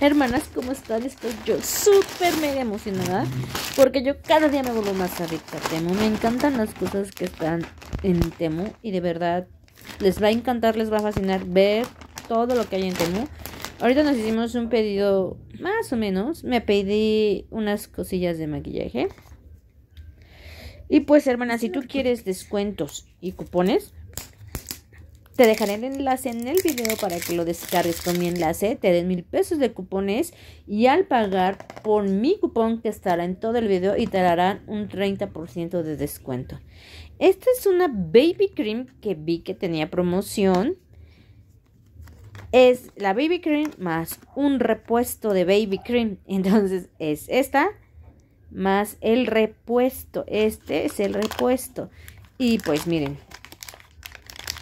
Hermanas, ¿cómo están? Estoy yo súper mega emocionada porque yo cada día me vuelvo más adicta a Temu. Me encantan las cosas que están en Temu y de verdad les va a encantar, les va a fascinar ver todo lo que hay en Temu. Ahorita nos hicimos un pedido más o menos. Me pedí unas cosillas de maquillaje. Y pues, hermanas, si tú quieres descuentos y cupones, te dejaré el enlace en el video para que lo descargues con mi enlace. Te den mil pesos de cupones y al pagar por mi cupón que estará en todo el video y te darán un 30% de descuento. Esta es una baby cream que vi que tenía promoción. Es la baby cream más un repuesto de baby cream. Entonces es esta más el repuesto. Este es el repuesto. Y pues miren,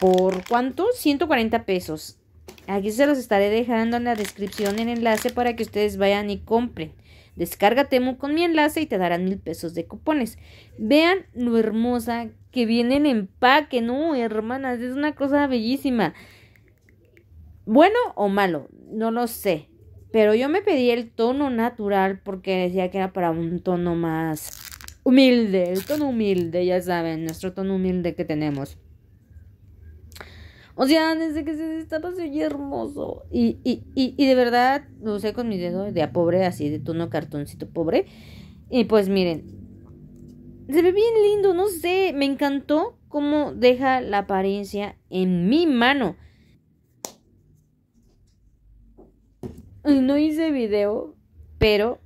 ¿Por cuánto? 140 pesos. Aquí se los estaré dejando en la descripción el enlace para que ustedes vayan y compren. Descárgate con mi enlace y te darán mil pesos de cupones. Vean lo hermosa que viene el empaque, no, hermanas, es una cosa bellísima. Bueno o malo, no lo sé. Pero yo me pedí el tono natural porque decía que era para un tono más humilde, el tono humilde, ya saben, nuestro tono humilde que tenemos. O sea, desde que se destapa se oye hermoso. Y, y, y, y de verdad lo usé con mi dedo de a pobre, así de tono cartoncito pobre. Y pues miren, se ve bien lindo, no sé, me encantó cómo deja la apariencia en mi mano. No hice video, pero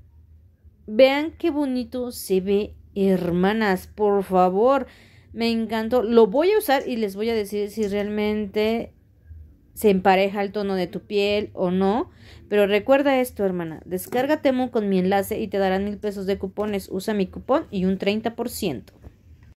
vean qué bonito se ve, hermanas, por favor. Me encantó. Lo voy a usar y les voy a decir si realmente se empareja el tono de tu piel o no. Pero recuerda esto, hermana. Descárgate con mi enlace y te darán mil pesos de cupones. Usa mi cupón y un 30%.